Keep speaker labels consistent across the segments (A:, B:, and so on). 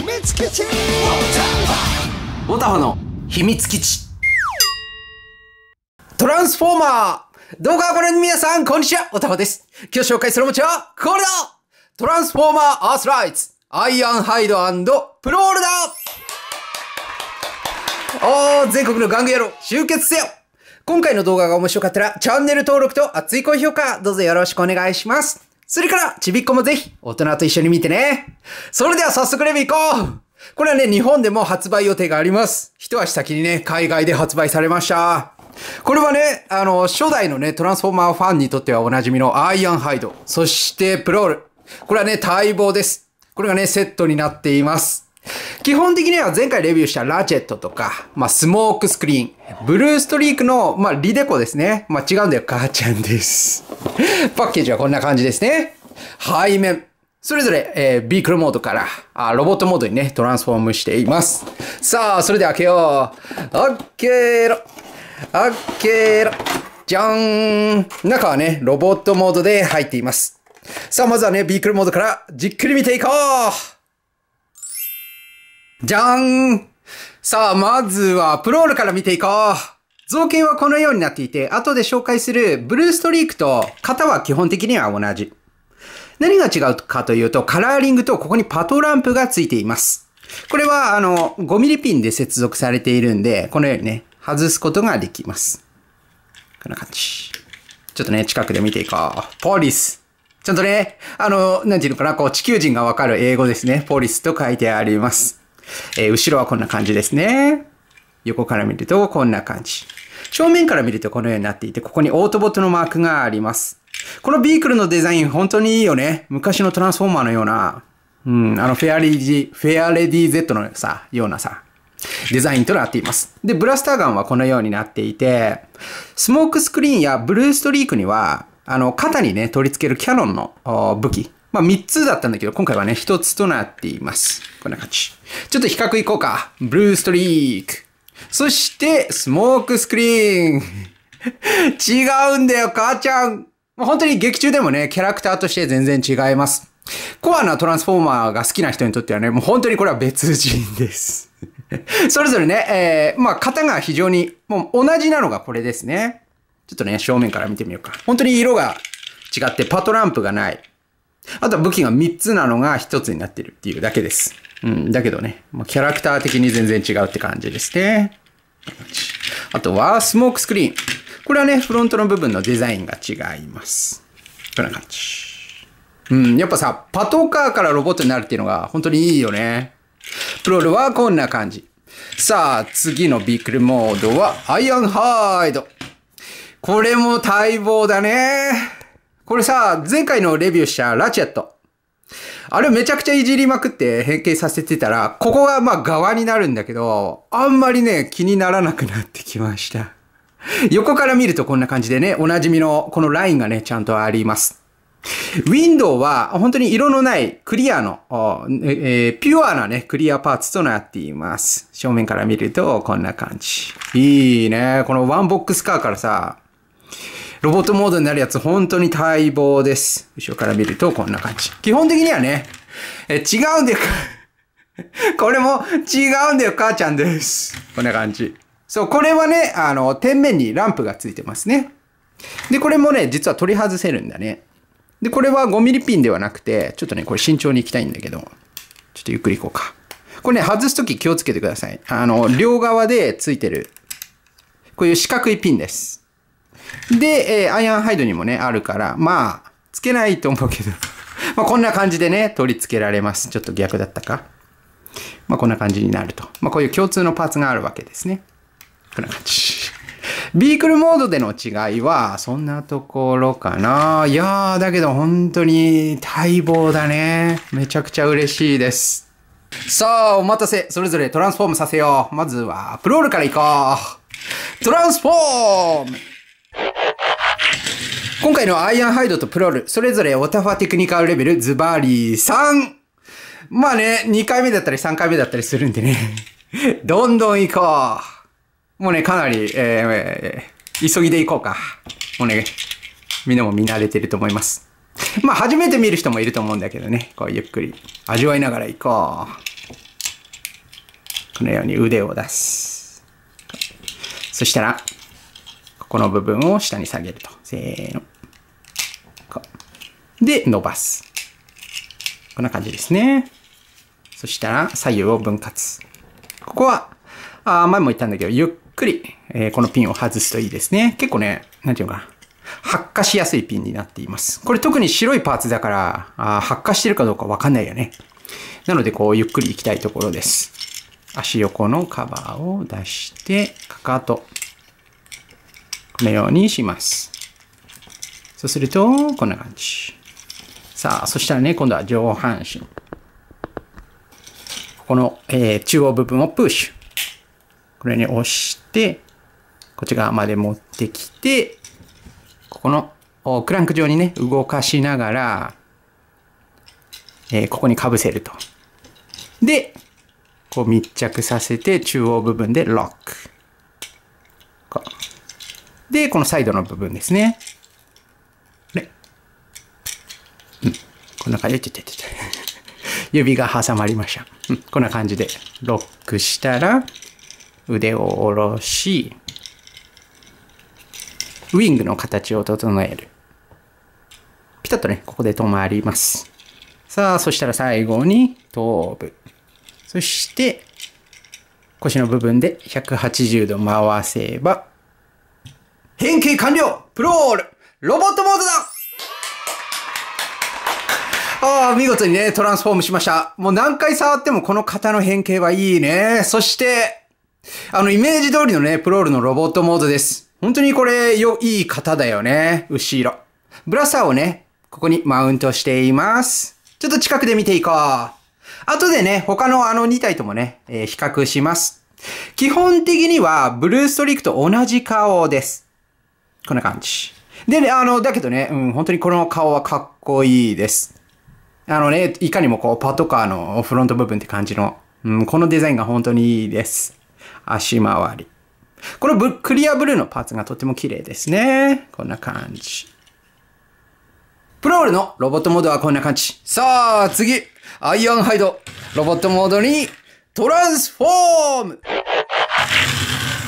A: 秘密基地ウォタハの秘密基地トランスフォーマー動画をご覧の皆さん、こんにちはウォタハです今日紹介するおもちゃは、これだトランスフォーマーアースライツアイアンハイドプロールだおー、全国の玩具野郎、集結せよ今回の動画が面白かったら、チャンネル登録と熱い高評価、どうぞよろしくお願いします。それから、ちびっこもぜひ、大人と一緒に見てね。それでは早速レビュー行こうこれはね、日本でも発売予定があります。一足先にね、海外で発売されました。これはね、あの、初代のね、トランスフォーマーファンにとってはおなじみのアイアンハイド。そして、プロール。これはね、待望です。これがね、セットになっています。基本的には前回レビューしたラチェットとか、まあ、スモークスクリーン、ブルーストリークの、まあ、リデコですね。まあ、違うんだよ、母ちゃんです。パッケージはこんな感じですね。背面。それぞれ、えー、ビークルモードからあロボットモードにね、トランスフォームしています。さあ、それで開けよう。開けろ。ケーろ。じゃーん。中はね、ロボットモードで入っています。さあ、まずはね、ビークルモードからじっくり見ていこうじゃーんさあ、まずはプロールから見ていこう造形はこのようになっていて、後で紹介するブルーストリークと型は基本的には同じ。何が違うかというと、カラーリングとここにパトランプがついています。これは、あの、5ミリピンで接続されているんで、このようにね、外すことができます。こんな感じ。ちょっとね、近くで見ていこう。ポリス。ちゃんとね、あの、なんていうのかな、こう、地球人がわかる英語ですね。ポリスと書いてあります。えー、後ろはこんな感じですね。横から見るとこんな感じ。正面から見るとこのようになっていて、ここにオートボットのマークがあります。このビークルのデザイン本当にいいよね。昔のトランスフォーマーのような、うん、あのフェアリディ、フェアレディ Z のさ、ようなさ、デザインとなっています。で、ブラスターガンはこのようになっていて、スモークスクリーンやブルーストリークには、あの、肩にね、取り付けるキャノンの武器まあ、3つだったんだけど、今回はね、1つとなっています。こんな感じ。ちょっと比較いこうか。ブルーストリーク。そして、スモークスクリーン。違うんだよ、母ちゃん。本当に劇中でもね、キャラクターとして全然違います。コアなトランスフォーマーが好きな人にとってはね、もう本当にこれは別人です。それぞれね、えー、まあ、型が非常に、もう同じなのがこれですね。ちょっとね、正面から見てみようか。本当に色が違ってパトランプがない。あとは武器が3つなのが1つになってるっていうだけです。うん、だけどね、キャラクター的に全然違うって感じですね。あとは、スモークスクリーン。これはね、フロントの部分のデザインが違います。こんな感じ。うん、やっぱさ、パトカーからロボットになるっていうのが本当にいいよね。プロルはこんな感じ。さあ、次のビックルモードは、アイアンハイド。これも待望だね。これさ、前回のレビューしたラチェット。あれめちゃくちゃいじりまくって変形させてたら、ここがまあ側になるんだけど、あんまりね、気にならなくなってきました。横から見るとこんな感じでね、おなじみのこのラインがね、ちゃんとあります。ウィンドウは本当に色のないクリアの、えー、ピュアなね、クリアパーツとなっています。正面から見るとこんな感じ。いいね。このワンボックスカーからさ、ロボットモードになるやつ本当に待望です。後ろから見るとこんな感じ。基本的にはね、え、違うんだよ、これも違うんだよ、母ちゃんです。こんな感じ。そう、これはね、あの、天面にランプがついてますね。で、これもね、実は取り外せるんだね。で、これは5ミリピンではなくて、ちょっとね、これ慎重に行きたいんだけど、ちょっとゆっくり行こうか。これね、外すとき気をつけてください。あの、両側でついてる、こういう四角いピンです。で、えー、アイアンハイドにもね、あるから、まあ、つけないと思うけど まあ、こんな感じでね、取り付けられます。ちょっと逆だったか。まあ、こんな感じになると。まあ、こういう共通のパーツがあるわけですね。こんな感じ。ビークルモードでの違いは、そんなところかな。いやー、だけど本当に待望だね。めちゃくちゃ嬉しいです。さあ、お待たせ。それぞれトランスフォームさせよう。まずは、プロールから行こう。トランスフォーム今回のアイアンハイドとプロール、それぞれオタファテクニカルレベル、ズバリ 3! まあね、2回目だったり3回目だったりするんでね。どんどん行こうもうね、かなり、えー、急ぎで行こうか。もうね、みんなも見慣れてると思います。まあ、初めて見る人もいると思うんだけどね。こう、ゆっくり味わいながら行こう。このように腕を出す。そしたら、ここの部分を下に下げると。せーの。で、伸ばす。こんな感じですね。そしたら、左右を分割。ここは、あ前も言ったんだけど、ゆっくり、えー、このピンを外すといいですね。結構ね、なんていうのかな。発火しやすいピンになっています。これ特に白いパーツだから、あ発火してるかどうかわかんないよね。なので、こう、ゆっくり行きたいところです。足横のカバーを出して、かかと。このようにします。そうすると、こんな感じ。さあ、そしたらね、今度は上半身。この、えー、中央部分をプッシュ。これに押して、こっち側まで持ってきて、ここのクランク状にね、動かしながら、えー、ここにかぶせると。で、こう密着させて中央部分でロック。で、このサイドの部分ですね。こんな感じで、ててて指が挟まりました。こんな感じで、ロックしたら、腕を下ろし、ウィングの形を整える。ピタッとね、ここで止まります。さあ、そしたら最後に頭部。そして、腰の部分で180度回せば、変形完了プロールロボットモーああ、見事にね、トランスフォームしました。もう何回触ってもこの型の変形はいいね。そして、あの、イメージ通りのね、プロールのロボットモードです。本当にこれ、よ、いい型だよね。後ろ。ブラサーをね、ここにマウントしています。ちょっと近くで見ていこう。後でね、他のあの2体ともね、えー、比較します。基本的には、ブルーストリークと同じ顔です。こんな感じ。でね、あの、だけどね、うん、本当にこの顔はかっこいいです。あのね、いかにもこう、パトカーのフロント部分って感じの、うん、このデザインが本当にいいです。足回り。このクリアブルーのパーツがとても綺麗ですね。こんな感じ。プロールのロボットモードはこんな感じ。さあ、次アイアンハイドロボットモードにトランスフォーム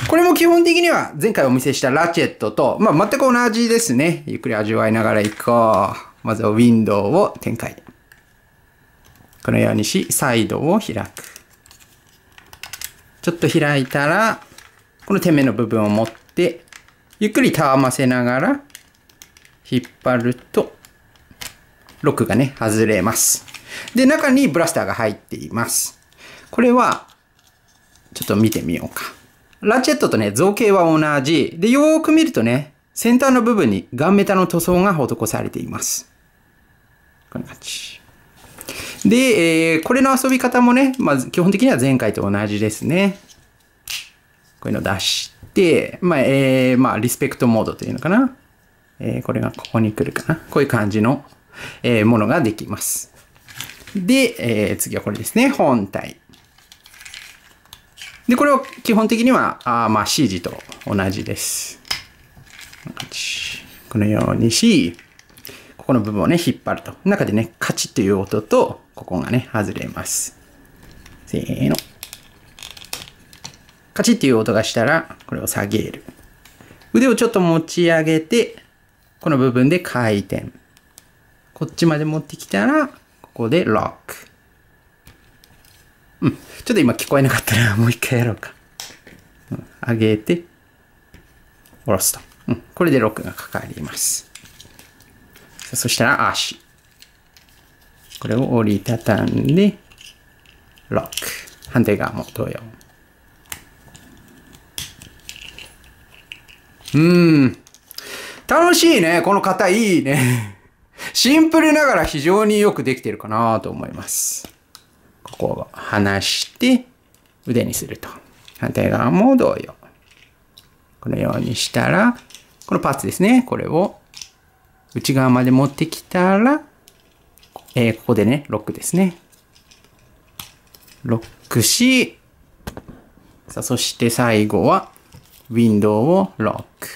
A: これも基本的には前回お見せしたラチェットと、まあ、全く同じですね。ゆっくり味わいながら行こう。まずはウィンドウを展開。このようにし、サイドを開く。ちょっと開いたら、この手目の部分を持って、ゆっくりたわませながら、引っ張ると、ロックがね、外れます。で、中にブラスターが入っています。これは、ちょっと見てみようか。ラチェットとね、造形は同じ。で、よーく見るとね、先端の部分にガンメタの塗装が施されています。こんな感じ。で、えー、これの遊び方もね、まあ、基本的には前回と同じですね。こういうの出して、まあ、えー、まあ、リスペクトモードというのかな。えー、これがここに来るかな。こういう感じの、えー、ものができます。で、えー、次はこれですね。本体。で、これを基本的には、あまあ、指示と同じです。このようにし、ここの部分をね、引っ張ると。中でね、カチッという音と、ここがね、外れます。せーの。カチッっていう音がしたら、これを下げる。腕をちょっと持ち上げて、この部分で回転。こっちまで持ってきたら、ここでロック。うん。ちょっと今聞こえなかったら もう一回やろうか。うん、上げて、下ろすと。うん。これでロックがかかります。そしたら足。これを折りたたんで、ロック。反対側も同様。うん。楽しいね。この型いいね。シンプルながら非常によくできてるかなと思います。ここを離して、腕にすると。反対側も同様。このようにしたら、このパーツですね。これを内側まで持ってきたら、えー、ここでね、ロックですね。ロックし、さあ、そして最後は、ウィンドウをロック。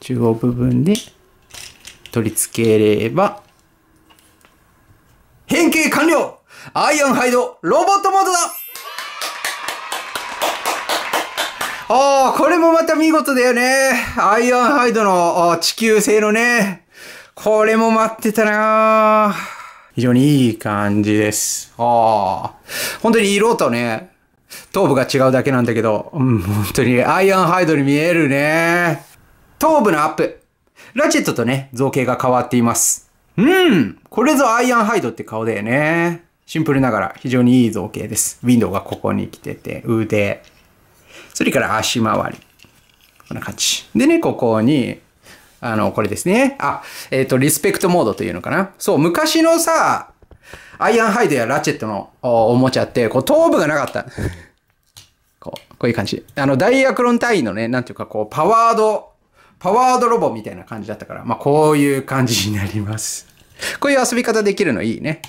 A: 中央部分で取り付ければ、変形完了アイアンハイドロボットモードだああ、これもまた見事だよね。アイアンハイドの地球製のね。これも待ってたなぁ。非常にいい感じです。ああ。本当に色とね、頭部が違うだけなんだけど、うん、本当にアイアンハイドに見えるね。頭部のアップ。ラチェットとね、造形が変わっています。うん。これぞアイアンハイドって顔だよね。シンプルながら非常にいい造形です。ウィンドウがここに来てて、腕。それから足回り。こんな感じ。でね、ここにあの、これですね。あ、えっ、ー、と、リスペクトモードというのかな。そう、昔のさ、アイアンハイドやラチェットのおもちゃって、こう、頭部がなかった。こう、こういう感じ。あの、ダイアクロン隊員のね、なんていうか、こう、パワード、パワードロボみたいな感じだったから、まあ、こういう感じになります。こういう遊び方できるのいいね。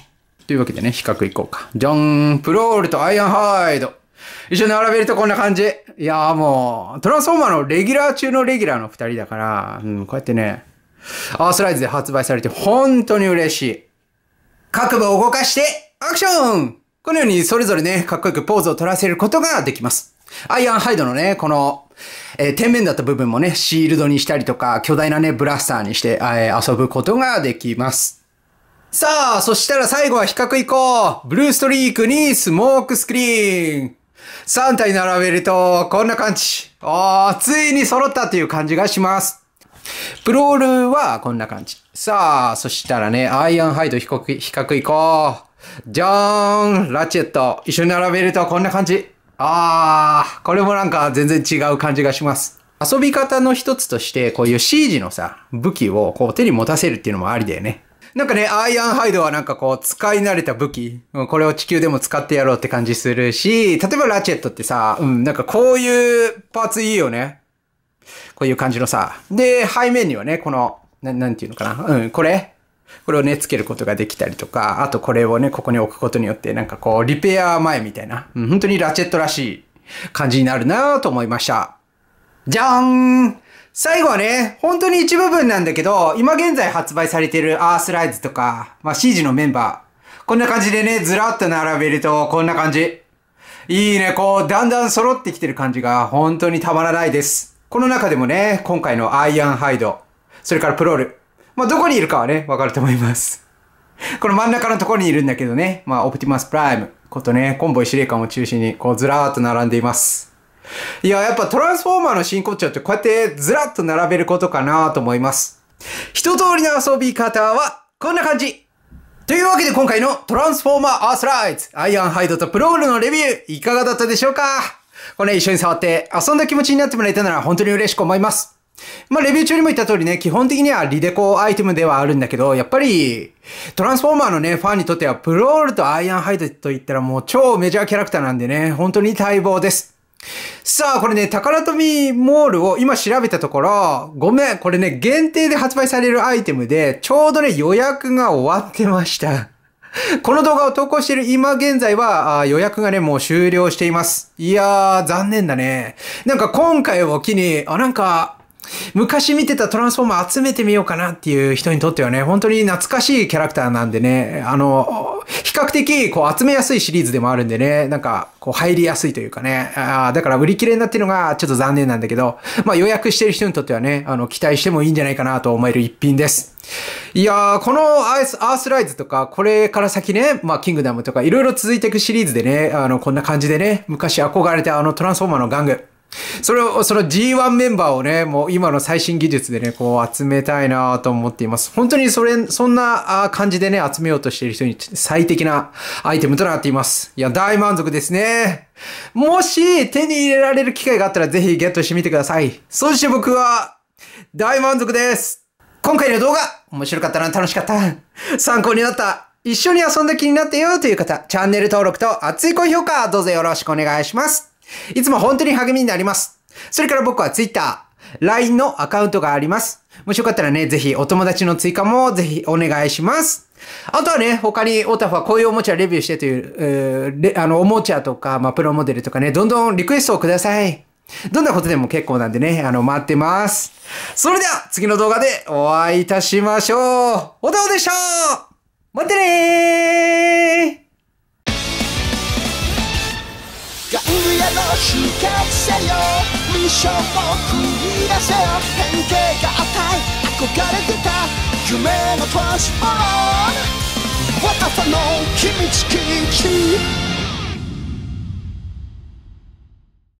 A: というわけでね、比較いこうか。ジョン・プロールとアイアンハイド。一緒に並べるとこんな感じ。いやーもう、トランスフォーマーのレギュラー中のレギュラーの二人だから、うん、こうやってね、アースライズで発売されて本当に嬉しい。各部を動かして、アクションこのようにそれぞれね、かっこよくポーズを取らせることができます。アイアンハイドのね、この、えー、天面だった部分もね、シールドにしたりとか、巨大なね、ブラスターにして、えー、遊ぶことができます。さあ、そしたら最後は比較いこう。ブルーストリークにスモークスクリーン。3体並べると、こんな感じ。ああ、ついに揃ったという感じがします。プロールはこんな感じ。さあ、そしたらね、アイアンハイド比較、比較いこう。じゃーんラチェット。一緒に並べるとこんな感じ。ああ、これもなんか全然違う感じがします。遊び方の一つとして、こういう C 字のさ、武器をこう手に持たせるっていうのもありだよね。なんかね、アイアンハイドはなんかこう、使い慣れた武器。これを地球でも使ってやろうって感じするし、例えばラチェットってさ、うん、なんかこういうパーツいいよね。こういう感じのさ。で、背面にはね、この、ななんていうのかな。うん、これ。これをね、つけることができたりとか、あとこれをね、ここに置くことによって、なんかこう、リペア前みたいな、うん、本当にラチェットらしい感じになるなと思いました。じゃーん最後はね、本当に一部分なんだけど、今現在発売されているアースライズとか、まあ、シージのメンバー。こんな感じでね、ずらっと並べると、こんな感じ。いいね、こう、だんだん揃ってきてる感じが、本当にたまらないです。この中でもね、今回のアイアンハイド、それからプロール。まあ、どこにいるかはね、わかると思います。この真ん中のところにいるんだけどね、まあ、オプティマスプライム、ことね、コンボイ司令官を中心に、こう、ずらーっと並んでいます。いや、やっぱトランスフォーマーの真骨頂ってこうやってずらっと並べることかなと思います。一通りの遊び方はこんな感じというわけで今回のトランスフォーマーアースライズアイアンハイドとプロールのレビューいかがだったでしょうかこれ、ね、一緒に触って遊んだ気持ちになってもらえたなら本当に嬉しく思います。まあ、レビュー中にも言った通りね、基本的にはリデコアイテムではあるんだけど、やっぱり、トランスフォーマーのね、ファンにとっては、プロールとアイアンハイドといったらもう超メジャーキャラクターなんでね、本当に待望です。さあ、これね、宝富モールを今調べたところ、ごめん、これね、限定で発売されるアイテムで、ちょうどね、予約が終わってました。この動画を投稿している今現在は予約がね、もう終了しています。いやー、残念だね。なんか今回を機に、あ、なんか、昔見てたトランスフォーマー集めてみようかなっていう人にとってはね、本当に懐かしいキャラクターなんでね、あの、比較的こう集めやすいシリーズでもあるんでね、なんかこう入りやすいというかね、あだから売り切れになってるのがちょっと残念なんだけど、まあ予約してる人にとってはね、あの、期待してもいいんじゃないかなと思える一品です。いやー、このアースアースライズとか、これから先ね、まあ、キングダムとか、いろいろ続いていくシリーズでね、あの、こんな感じでね、昔憧れてあのトランスフォーマーの玩具、それを、その G1 メンバーをね、もう今の最新技術でね、こう集めたいなと思っています。本当にそれ、そんな感じでね、集めようとしている人に最適なアイテムとなっています。いや、大満足ですね。もし手に入れられる機会があったらぜひゲットしてみてください。そして僕は大満足です。今回の動画、面白かったな、楽しかった。参考になった。一緒に遊んだ気になったよという方、チャンネル登録と熱い高評価、どうぞよろしくお願いします。いつも本当に励みになります。それから僕は Twitter、LINE のアカウントがあります。もしよかったらね、ぜひお友達の追加もぜひお願いします。あとはね、他にオタフはこういうおもちゃレビューしてという、えー、あの、おもちゃとか、まあ、プロモデルとかね、どんどんリクエストをください。どんなことでも結構なんでね、あの、待ってます。それでは、次の動画でお会いいたしましょう。おたおでしたまてねー上の飛行せよミッションを繰り出せよ変形が与え憧れてた夢のトランスフォーム若さの秘密基地